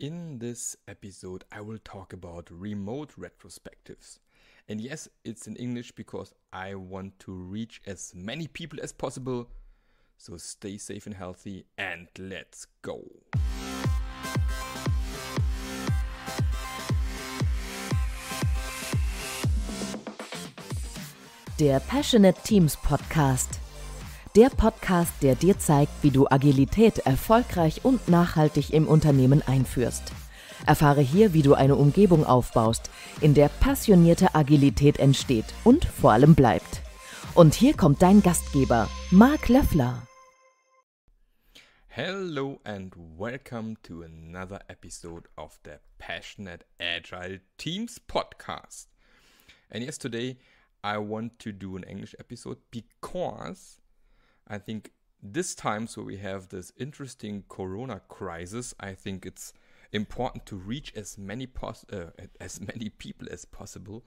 In this episode, I will talk about remote retrospectives. And yes, it's in English because I want to reach as many people as possible. So stay safe and healthy and let's go. Der Passionate Teams Podcast. Der Podcast, der dir zeigt, wie du Agilität erfolgreich und nachhaltig im Unternehmen einführst. Erfahre hier, wie du eine Umgebung aufbaust, in der passionierte Agilität entsteht und vor allem bleibt. Und hier kommt dein Gastgeber, Marc Löffler. Hello and welcome to another episode of the Passionate Agile Teams podcast. And yes, today I want to do an English episode because I think this time, so we have this interesting Corona crisis. I think it's important to reach as many pos- uh, as many people as possible.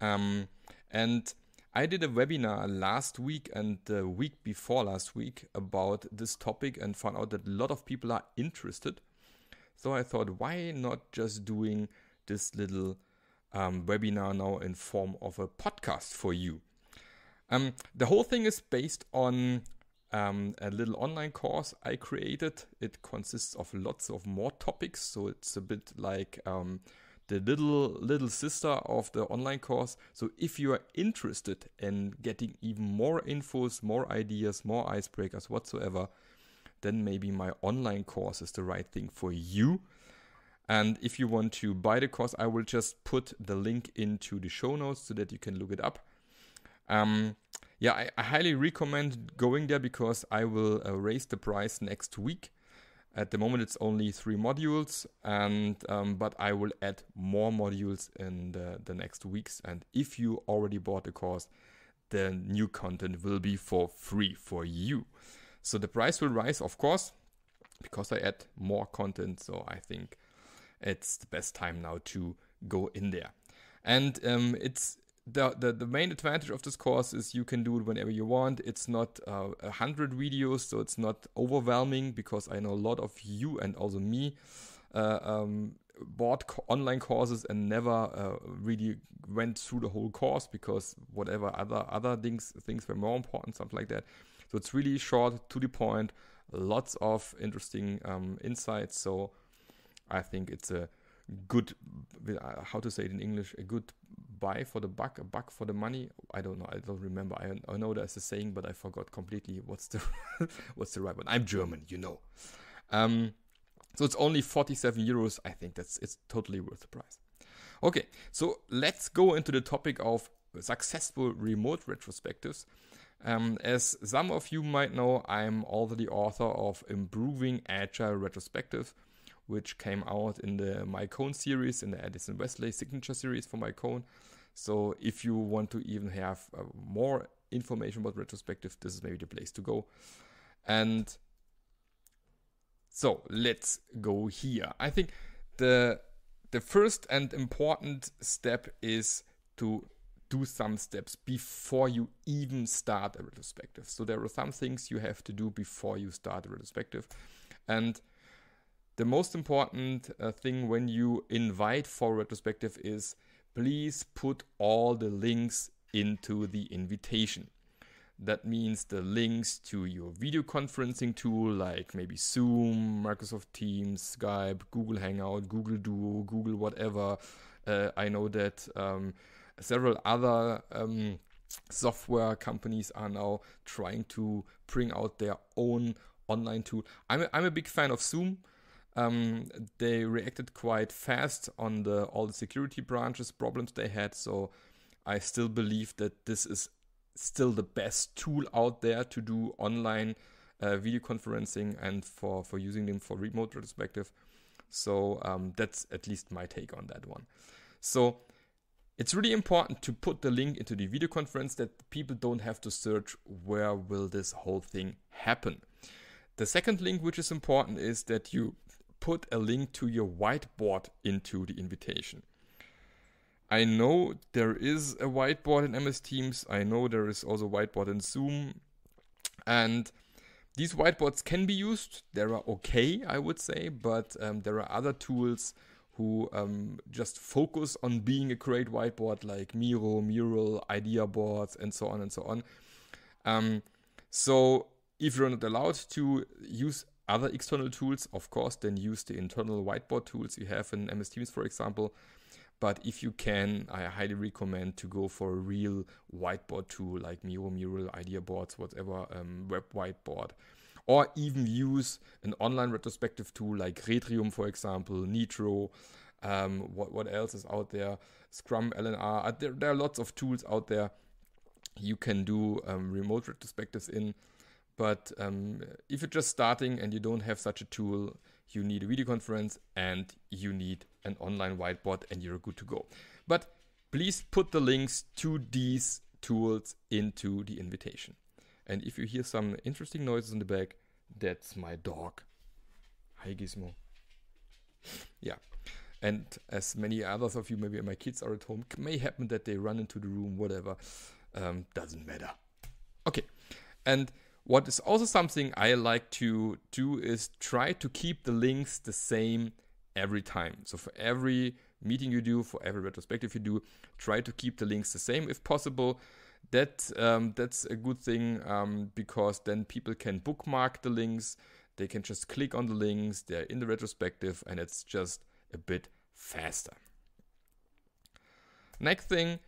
Um, and I did a webinar last week and the week before last week about this topic and found out that a lot of people are interested. So I thought, why not just doing this little um, webinar now in form of a podcast for you? Um, the whole thing is based on um, a little online course I created. It consists of lots of more topics, so it's a bit like um, the little little sister of the online course. So if you are interested in getting even more infos, more ideas, more icebreakers whatsoever, then maybe my online course is the right thing for you. And if you want to buy the course, I will just put the link into the show notes so that you can look it up. Um, yeah, I, I, highly recommend going there because I will uh, raise the price next week. At the moment, it's only three modules, and um, but I will add more modules in the, the next weeks. And if you already bought the course, the new content will be for free for you. So the price will rise, of course, because I add more content. So I think it's the best time now to go in there. And um, it's the, the, the main advantage of this course is you can do it whenever you want. It's not uh, a uh, hundred videos, so it's not overwhelming because I know a lot of you and also me uh, um, bought co- online courses and never uh, really went through the whole course because whatever other other things things were more important, stuff like that. So it's really short, to the point, lots of interesting um, insights. So I think it's a good, how to say it in English, a good buy for the buck, a buck for the money. I don't know. I don't remember. I, I know there's a saying, but I forgot completely what's the what's the right one. I'm German, you know. Um, so it's only 47 euros. I think that's it's totally worth the price. Okay, so let's go into the topic of successful remote retrospectives. Um, as some of you might know, I'm also the author of Improving Agile Retrospective, which came out in the Mycone series, in the Edison Wesley signature series for Mycone. So if you want to even have uh, more information about retrospective, this is maybe the place to go. And so let's go here. I think the the first and important step is to do some steps before you even start a retrospective. So there are some things you have to do before you start a retrospective. And the most important uh, thing when you invite for retrospective is please put all the links into the invitation. That means the links to your video conferencing tool like maybe Zoom, Microsoft Teams, Skype, Google Hangout, Google Duo, Google whatever. Uh, I know that um, several other um, software companies are now trying to bring out their own online tool. I'm a, I'm a big fan of Zoom. Um, they reacted quite fast on the all the security branches problems they had. So I still believe that this is still the best tool out there to do online uh, video conferencing and for for using them for remote retrospective. So um, that's at least my take on that one. So it's really important to put the link into the video conference that people don't have to search where will this whole thing happen. The second link which is important is that you put a link to your whiteboard into the invitation. I know there is a whiteboard in MS Teams. I know there is also whiteboard in Zoom. And these whiteboards can be used. They are okay, I would say, but um, there are other tools who um, just focus on being a great whiteboard like Miro, Mural, idea boards, and so on and so on. Um, so if you're not allowed to use other external tools, of course, then use the internal whiteboard tools you have in MS Teams, for example. But if you can, I highly recommend to go for a real whiteboard tool like Miro, Mural, Idea Boards, whatever, um, Web Whiteboard. Or even use an online retrospective tool like Retrium, for example, Nitro. Um, what, what else is out there? Scrum, LNR. Uh, there, there are lots of tools out there you can do um, remote retrospectives in. But um, if you're just starting and you don't have such a tool, you need a video conference and you need an online whiteboard and you're good to go. But please put the links to these tools into the invitation. And if you hear some interesting noises in the back, that's my dog. Hi, Gizmo. yeah. And as many others of you, maybe my kids are at home, it may happen that they run into the room, whatever. Um, doesn't matter. Okay. And what is also something I like to do is try to keep the links the same every time. So for every meeting you do, for every retrospective you do, try to keep the links the same if possible. That um, that's a good thing um, because then people can bookmark the links. They can just click on the links. They're in the retrospective, and it's just a bit faster. Next thing,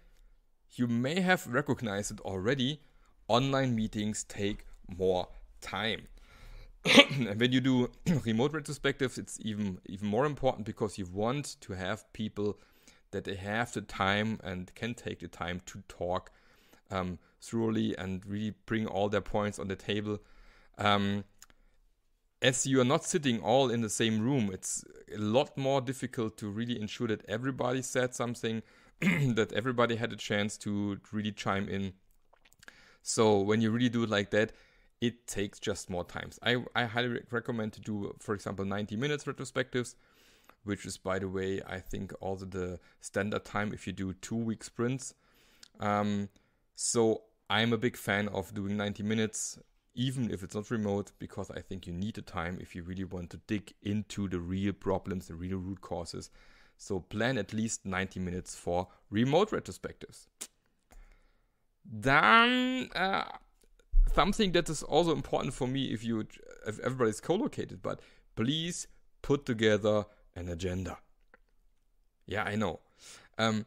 you may have recognized it already. Online meetings take more time. and when you do remote retrospectives, it's even even more important because you want to have people that they have the time and can take the time to talk um, thoroughly and really bring all their points on the table. Um, as you are not sitting all in the same room, it's a lot more difficult to really ensure that everybody said something, that everybody had a chance to really chime in. So when you really do it like that, it takes just more times. I, I highly recommend to do, for example, 90 minutes retrospectives, which is, by the way, I think also the standard time if you do two week sprints. Um, so I'm a big fan of doing 90 minutes, even if it's not remote, because I think you need the time if you really want to dig into the real problems, the real root causes. So plan at least 90 minutes for remote retrospectives. Then. Uh, something that is also important for me if you if everybody's co-located but please put together an agenda yeah i know um,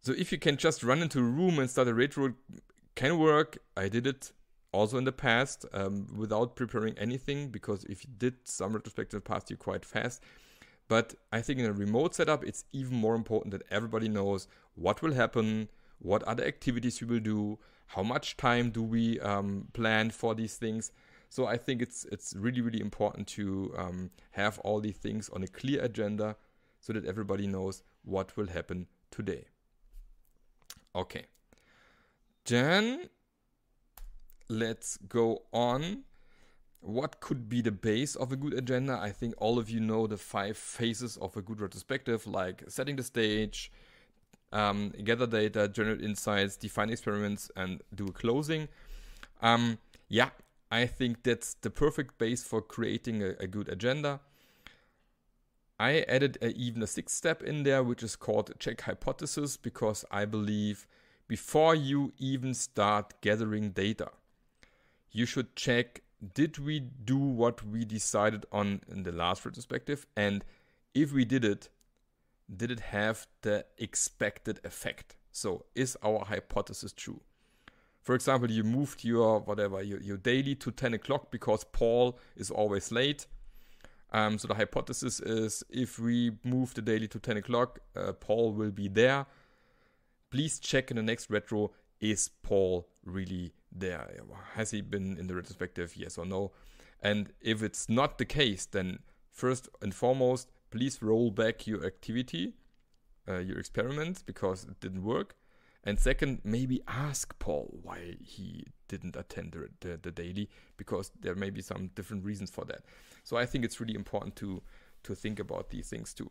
so if you can just run into a room and start a retro can work i did it also in the past um, without preparing anything because if you did some retrospective past you quite fast but i think in a remote setup it's even more important that everybody knows what will happen what other activities we will do how much time do we um, plan for these things. So I think it's it's really really important to um, have all these things on a clear agenda so that everybody knows what will happen today. Okay. Then let's go on. What could be the base of a good agenda? I think all of you know the five phases of a good retrospective, like setting the stage, um, gather data, generate insights, define experiments, and do a closing. Um, yeah, I think that's the perfect base for creating a, a good agenda. I added a, even a sixth step in there, which is called check hypothesis, because I believe before you even start gathering data, you should check did we do what we decided on in the last retrospective? And if we did it, did it have the expected effect? So is our hypothesis true? For example, you moved your whatever your, your daily to 10 o'clock because Paul is always late. Um, so the hypothesis is if we move the daily to 10 o'clock, uh, Paul will be there. Please check in the next retro is Paul really there? Has he been in the retrospective? Yes or no? And if it's not the case, then first and foremost, please roll back your activity, uh, your experiments, because it didn't work. And second, maybe ask Paul why he didn't attend the, the, the, daily, because there may be some different reasons for that. So I think it's really important to to think about these things too.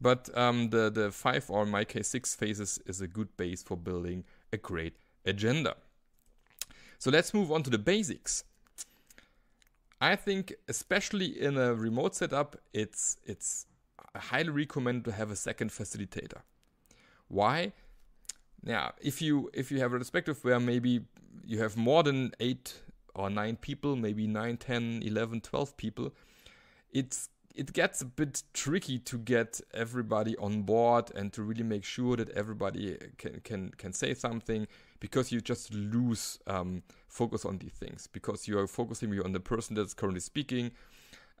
But um, the the five or my case six phases is a good base for building a great agenda. So let's move on to the basics. I think, especially in a remote setup, it's it's highly recommend to have a second facilitator. Why? Now, if you if you have a perspective where maybe you have more than eight or nine people, maybe 9, 10, 11, 12 people, it's it gets a bit tricky to get everybody on board and to really make sure that everybody can can can say something because you just lose um, focus on these things because you are focusing on the person that's currently speaking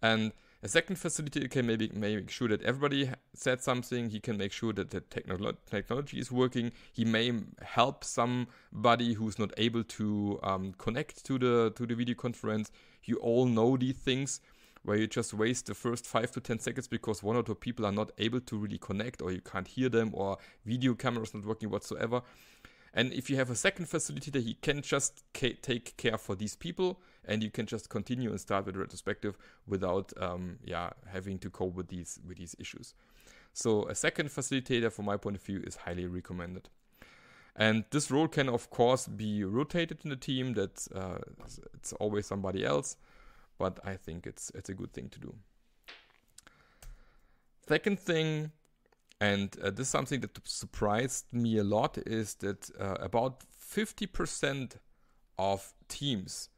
and a second facilitator can maybe make sure that everybody said something. He can make sure that the technolo- technology is working. He may help somebody who's not able to um, connect to the to the video conference. You all know these things, where you just waste the first five to 10 seconds because one or two people are not able to really connect or you can't hear them or video cameras not working whatsoever. And if you have a second facilitator, he can just ca- take care for these people, and you can just continue and start with retrospective without, um, yeah, having to cope with these with these issues. So a second facilitator, from my point of view, is highly recommended. And this role can, of course, be rotated in the team. That uh, it's always somebody else but I think it's it's a good thing to do. Second thing, and uh, this is something that surprised me a lot, is that uh, about 50% of teams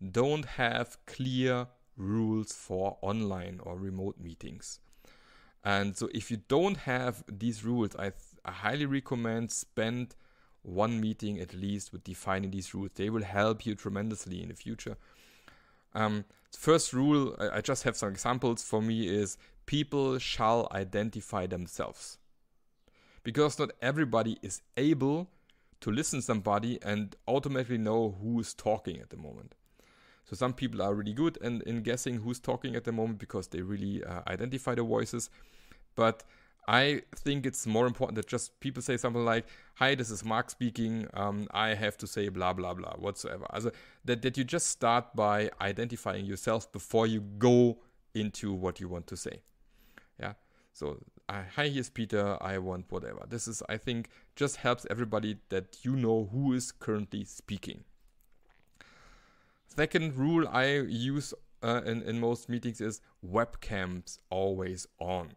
don't have clear rules for online or remote meetings. And so, if you don't have these rules, I, th- I highly recommend spend one meeting at least with defining these rules. They will help you tremendously in the future um, first rule, I, I just have some examples for me, is people shall identify themselves. Because not everybody is able to listen to somebody and automatically know who is talking at the moment. So some people are really good in, in guessing who's talking at the moment because they really uh, identify the voices. But I think it's more important that just people say something like, "Hi, this is Mark speaking. Um, I have to say blah blah blah whatsoever." Also, that that you just start by identifying yourself before you go into what you want to say. Yeah. So, hi, here's Peter. I want whatever. This is, I think, just helps everybody that you know who is currently speaking. Second rule I use uh, in in most meetings is webcams always on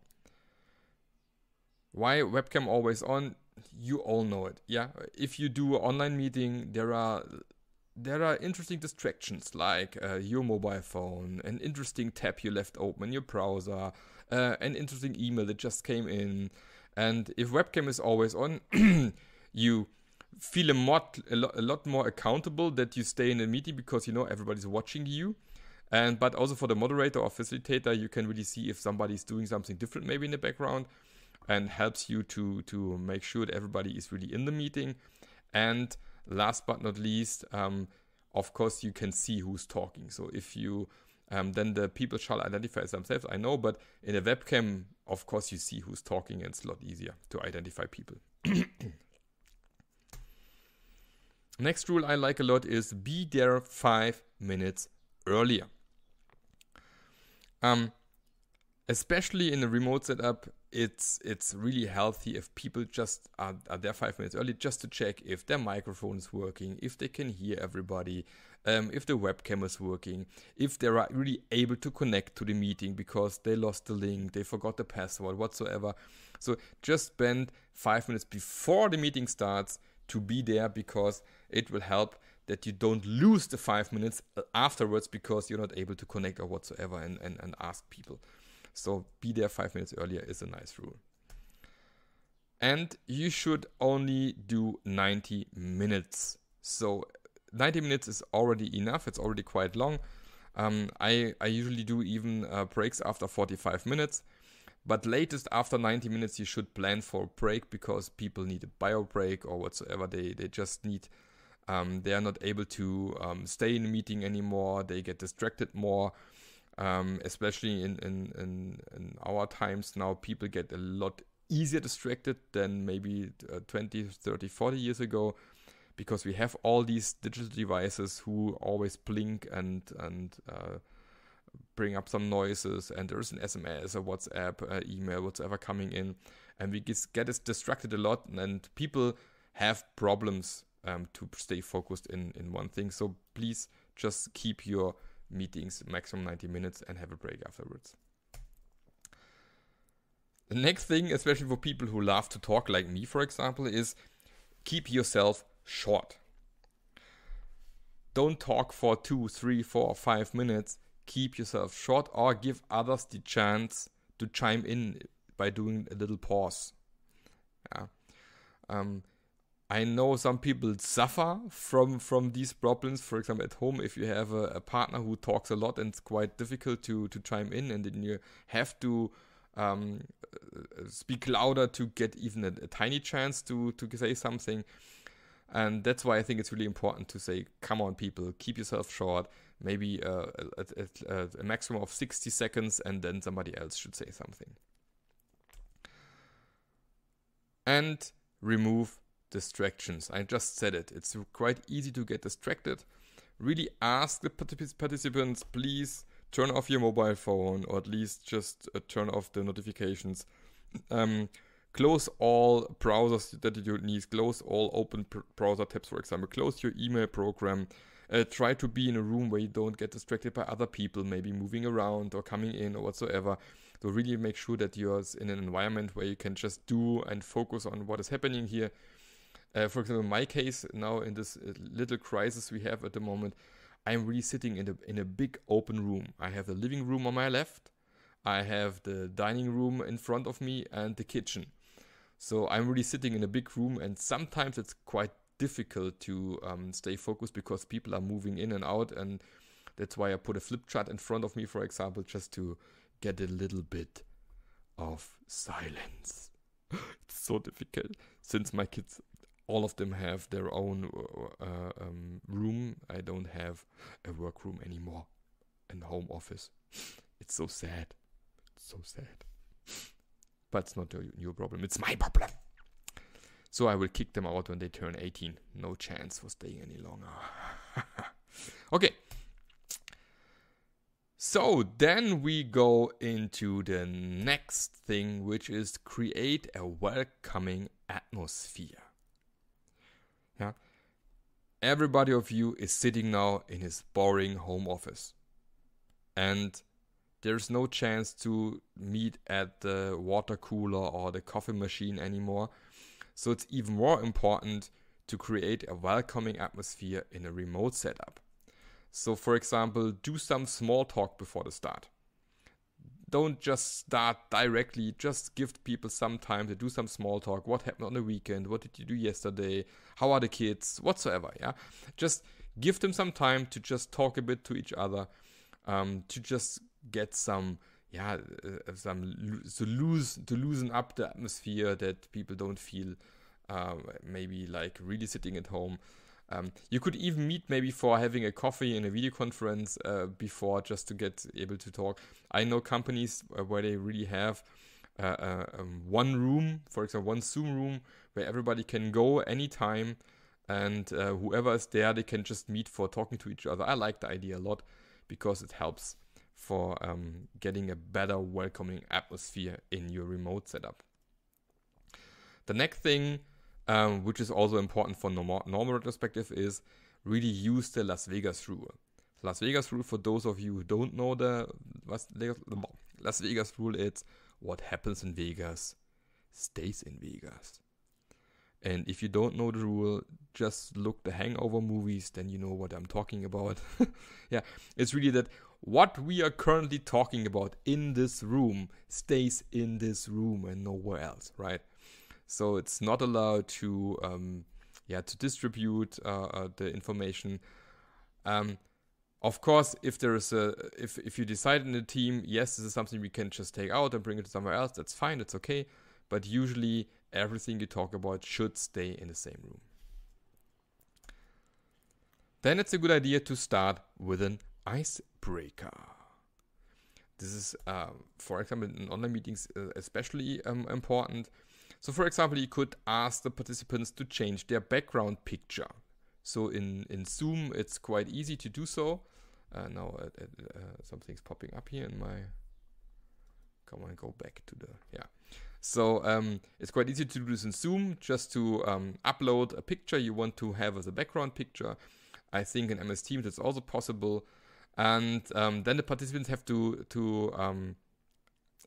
why webcam always on? You all know it. Yeah. If you do online meeting, there are there are interesting distractions like uh, your mobile phone, an interesting tab you left open in your browser, uh, an interesting email that just came in. And if webcam is always on, you feel a, mod, a, lo- a, lot more accountable that you stay in a meeting because you know everybody's watching you. And but also for the moderator or facilitator, you can really see if somebody's doing something different maybe in the background and helps you to, to make sure that everybody is really in the meeting. And last but not least, um, of course, you can see who's talking. So if you um, then the people shall identify as themselves. I know, but in a webcam, of course, you see who's talking, and it's a lot easier to identify people. Next rule I like a lot is be there five minutes earlier. Um, especially in a remote setup, it's it's really healthy if people just are, are, there five minutes early just to check if their microphone is working, if they can hear everybody, um, if the webcam is working, if they are really able to connect to the meeting because they lost the link, they forgot the password, whatsoever. So just spend five minutes before the meeting starts to be there because it will help that you don't lose the five minutes uh, afterwards because you're not able to connect or whatsoever and, and, and ask people. So be there five minutes earlier is a nice rule. And you should only do 90 minutes. So 90 minutes is already enough. It's already quite long. Um, I, I usually do even uh, breaks after 45 minutes. But latest after 90 minutes, you should plan for a break because people need a bio break or whatsoever. They, they just need, um, they are not able to um, stay in a meeting anymore. They get distracted more um, especially in, in, in, in, our times now, people get a lot easier distracted than maybe uh, 20, 30, 40 years ago because we have all these digital devices who always blink and, and uh, bring up some noises, and there's an SMS, a WhatsApp, a email, whatever coming in, and we get, get distracted a lot, and, and people have problems um, to stay focused in, in one thing. So please just keep your meetings, maximum 90 minutes, and have a break afterwards. The next thing, especially for people who love to talk like me, for example, is keep yourself short. Don't talk for two, three, four, five minutes. Keep yourself short or give others the chance to chime in by doing a little pause. Yeah. Um, I know some people suffer from from these problems. For example, at home, if you have a, a, partner who talks a lot and it's quite difficult to to chime in, and then you have to um, uh, speak louder to get even a, a, tiny chance to to say something. And that's why I think it's really important to say, "Come on, people, keep yourself short. Maybe uh, a, a, a maximum of sixty seconds, and then somebody else should say something." And remove distractions. I just said it. It's quite easy to get distracted. Really ask the participants, please turn off your mobile phone or at least just uh, turn off the notifications. Um, close all browsers that you need, close all open browser tabs, for example, close your email program. Uh, try to be in a room where you don't get distracted by other people, maybe moving around or coming in or whatsoever. So, really make sure that you're in an environment where you can just do and focus on what is happening here uh, for example, in my case now in this uh, little crisis we have at the moment, I'm really sitting in a in a big open room. I have the living room on my left, I have the dining room in front of me, and the kitchen. So I'm really sitting in a big room, and sometimes it's quite difficult to um, stay focused because people are moving in and out, and that's why I put a flip chart in front of me, for example, just to get a little bit of silence. it's so difficult since my kids all of them have their own uh, uh, um, room. I don't have a workroom anymore and home office. It's so sad. It's so sad. But it's not your problem. It's my problem. So I will kick them out when they turn 18. No chance for staying any longer. okay. So then we go into the next thing, which is create a welcoming atmosphere. Yeah. Everybody of you is sitting now in his boring home office. And there's no chance to meet at the water cooler or the coffee machine anymore. So it's even more important to create a welcoming atmosphere in a remote setup. So, for example, do some small talk before the start don't just start directly. Just give people some time to do some small talk. What happened on the weekend? What did you do yesterday? How are the kids? Whatsoever. Yeah. Just give them some time to just talk a bit to each other, um, to just get some, yeah, uh, uh some to lose to loosen up the atmosphere that people don't feel uh, maybe like really sitting at home. Um, you could even meet maybe for having a coffee in a video conference uh, before just to get able to talk. I know companies uh, where they really have uh, uh, um, one room, for example, one Zoom room where everybody can go anytime and uh, whoever is there, they can just meet for talking to each other. I like the idea a lot because it helps for um, getting a better welcoming atmosphere in your remote setup. The next thing um, which is also important for normal, normal retrospective, is really use the Las Vegas rule. Las Vegas rule, for those of you who don't know the Las Vegas, Las Vegas rule, it's what happens in Vegas stays in Vegas. And if you don't know the rule, just look the hangover movies, then you know what I'm talking about. yeah, it's really that what we are currently talking about in this room stays in this room and nowhere else, right? so it's not allowed to um, yeah to distribute uh, uh, the information. Um, of course, if there is a if if you decide in the team, yes, this is something we can just take out and bring it to somewhere else. That's fine. It's okay. But usually, everything you talk about should stay in the same room. Then it's a good idea to start with an icebreaker. This is, uh, for example, in online meetings, uh, especially um, important so for example, you could ask the participants to change their background picture. So in, in Zoom, it's quite easy to do so. Uh, now uh, uh, uh, something's popping up here in my, come on, go back to the, yeah. So um, it's quite easy to do this in Zoom, just to um, upload a picture you want to have as a background picture. I think in MS Teams it's also possible. And um, then the participants have to, to um,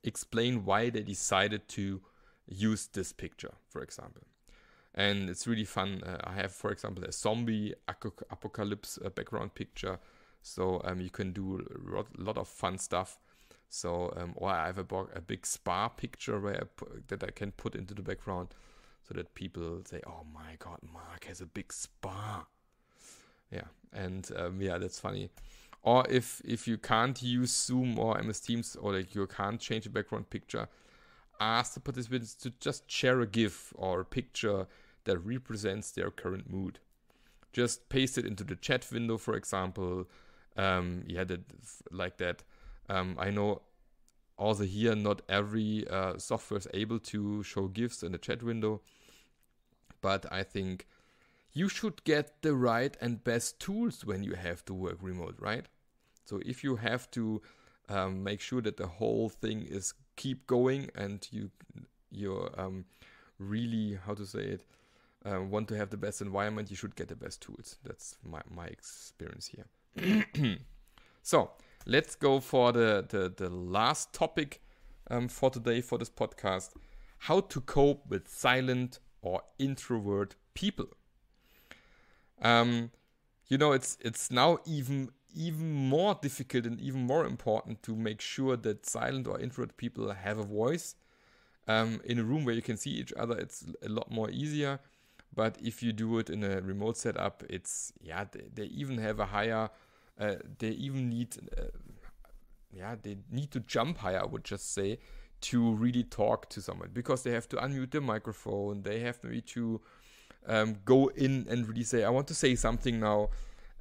explain why they decided to use this picture, for example. And it's really fun. Uh, I have, for example, a zombie apocalypse uh, background picture. So um, you can do a lot of fun stuff. So, um, or I have a, a, big spa picture where that I can put into the background so that people say, oh my God, Mark has a big spa. Yeah. And um, yeah, that's funny or if if you can't use zoom or ms teams or like you can't change the background picture ask the participants to just share a GIF or a picture that represents their current mood. Just paste it into the chat window, for example. Um, yeah, that like that. Um, I know also here not every uh, software is able to show GIFs in the chat window, but I think you should get the right and best tools when you have to work remote, right? So if you have to um, make sure that the whole thing is keep going and you you um, really how to say it um, want to have the best environment, you should get the best tools. That's my my experience here. so let's go for the the, the last topic um, for today for this podcast: how to cope with silent or introvert people. Um, you know, it's it's now even even more difficult and even more important to make sure that silent or introvert people have a voice. Um, in a room where you can see each other, it's a lot more easier. But if you do it in a remote setup, it's yeah, they, they even have a higher, uh, they even need, uh, yeah, they need to jump higher. I would just say to really talk to someone because they have to unmute the microphone. They have maybe to um, go in and really say, I want to say something now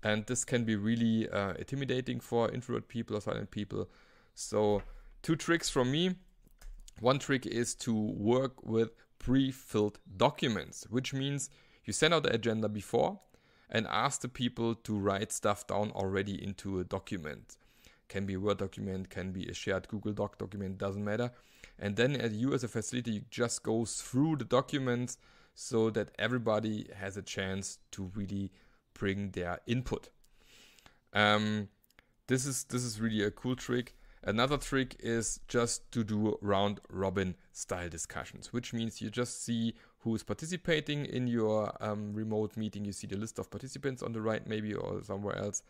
and this can be really uh, intimidating for introvert people or silent people. So, two tricks from me. One trick is to work with pre filled documents, which means you send out the agenda before and ask the people to write stuff down already into a document. Can be a Word document, can be a shared Google Doc document, doesn't matter. And then as you as a facility, you just go through the documents so that everybody has a chance to really bring their input. Um, this is this is really a cool trick. Another trick is just to do round robin style discussions, which means you just see who's participating in your um, remote meeting. You see the list of participants on the right, maybe, or somewhere else.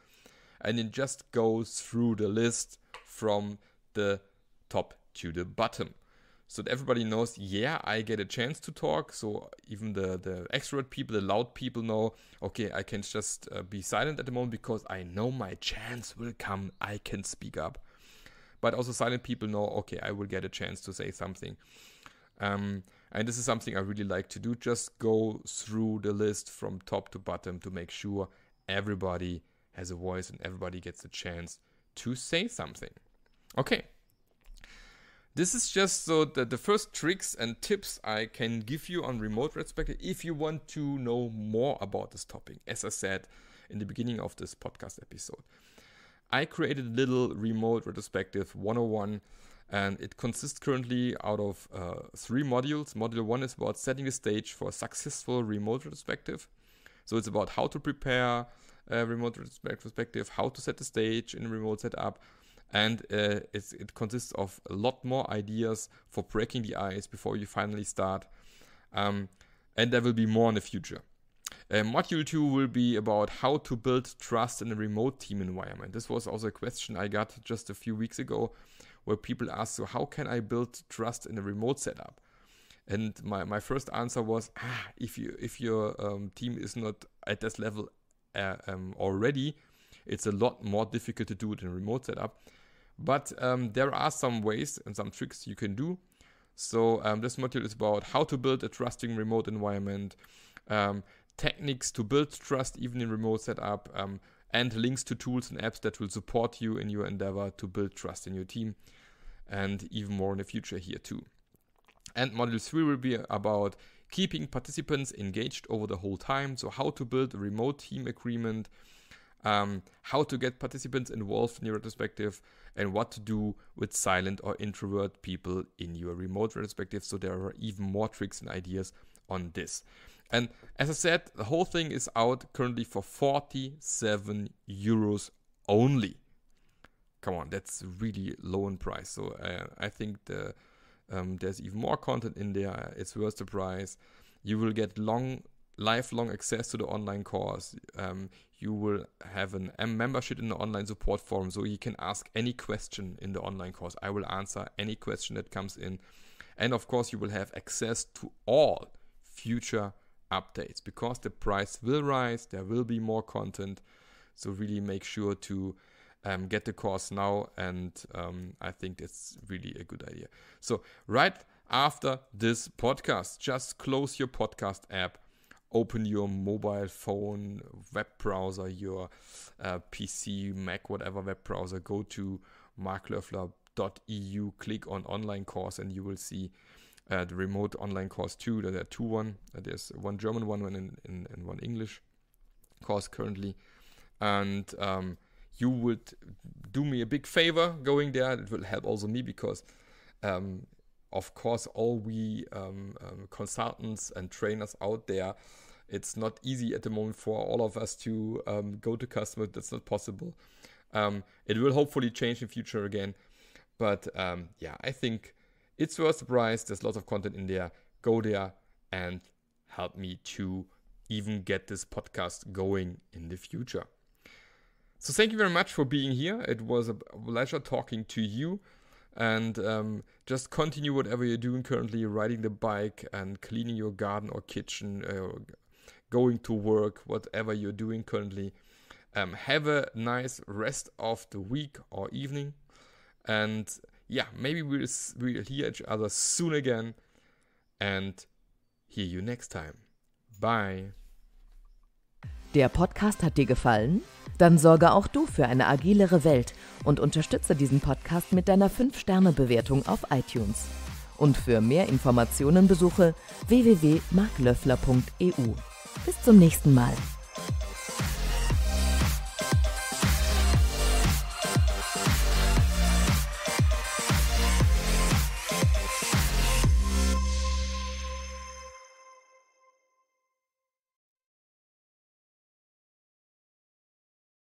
And it just goes through the list from the top to the bottom so that everybody knows, yeah, I get a chance to talk. So even the, the extrovert people, the loud people know, okay, I can just uh, be silent at the moment because I know my chance will come. I can speak up. But also, silent people know, okay, I will get a chance to say something. Um, and this is something I really like to do. Just go through the list from top to bottom to make sure everybody has a voice and everybody gets a chance to say something. Okay, this is just so the, the first tricks and tips I can give you on remote retrospective if you want to know more about this topic, as I said in the beginning of this podcast episode. I created a little remote retrospective 101 and it consists currently out of uh, three modules. Module one is about setting the stage for a successful remote retrospective. So it's about how to prepare a remote retrospective, how to set the stage in a remote setup, and uh, it consists of a lot more ideas for breaking the ice before you finally start. Um, and there will be more in the future. Uh, module 2 will be about how to build trust in a remote team environment. This was also a question I got just a few weeks ago where people asked, So, how can I build trust in a remote setup? And my, my first answer was, ah, if, you, if your um, team is not at this level uh, um, already, it's a lot more difficult to do it in a remote setup. But um, there are some ways and some tricks you can do. So um, this module is about how to build a trusting remote environment, um, techniques to build trust even in remote setup, um, and links to tools and apps that will support you in your endeavor to build trust in your team, and even more in the future here too. And module three will be about keeping participants engaged over the whole time. So how to build a remote team agreement, um, how to get participants involved in your retrospective and what to do with silent or introvert people in your remote retrospective. So there are even more tricks and ideas on this. And as I said, the whole thing is out currently for 47 euros only. Come on, that's really low in price. So uh, I think the, um, there's even more content in there. It's worth the price. You will get long lifelong access to the online course. Um, you will have an, a membership in the online support forum, so you can ask any question in the online course. I will answer any question that comes in. And of course, you will have access to all future updates because the price will rise, there will be more content. So, really make sure to um, get the course now. And um, I think it's really a good idea. So, right after this podcast, just close your podcast app open your mobile phone web browser, your uh, PC, Mac, whatever web browser, go to marklöffler.eu, click on online course, and you will see uh, the remote online course too. There are two one. Uh, there's one German one and, in, in, in one English course currently. And um, you would do me a big favor going there. It will help also me because um, of course, all we um, um, consultants and trainers out there, it's not easy at the moment for all of us to um, go to customers. That's not possible. Um, it will hopefully change in future again. But um, yeah, I think it's worth the price. There's lots of content in there. Go there and help me to even get this podcast going in the future. So thank you very much for being here. It was a pleasure talking to you and um, just continue whatever you're doing currently riding the bike and cleaning your garden or kitchen or uh, going to work whatever you're doing currently um, have a nice rest of the week or evening and yeah maybe we'll, we'll hear each other soon again and hear you next time bye Der Podcast hat dir gefallen? Dann sorge auch du für eine agilere Welt und unterstütze diesen Podcast mit deiner 5-Sterne-Bewertung auf iTunes. Und für mehr Informationen besuche www.marklöffler.eu. Bis zum nächsten Mal.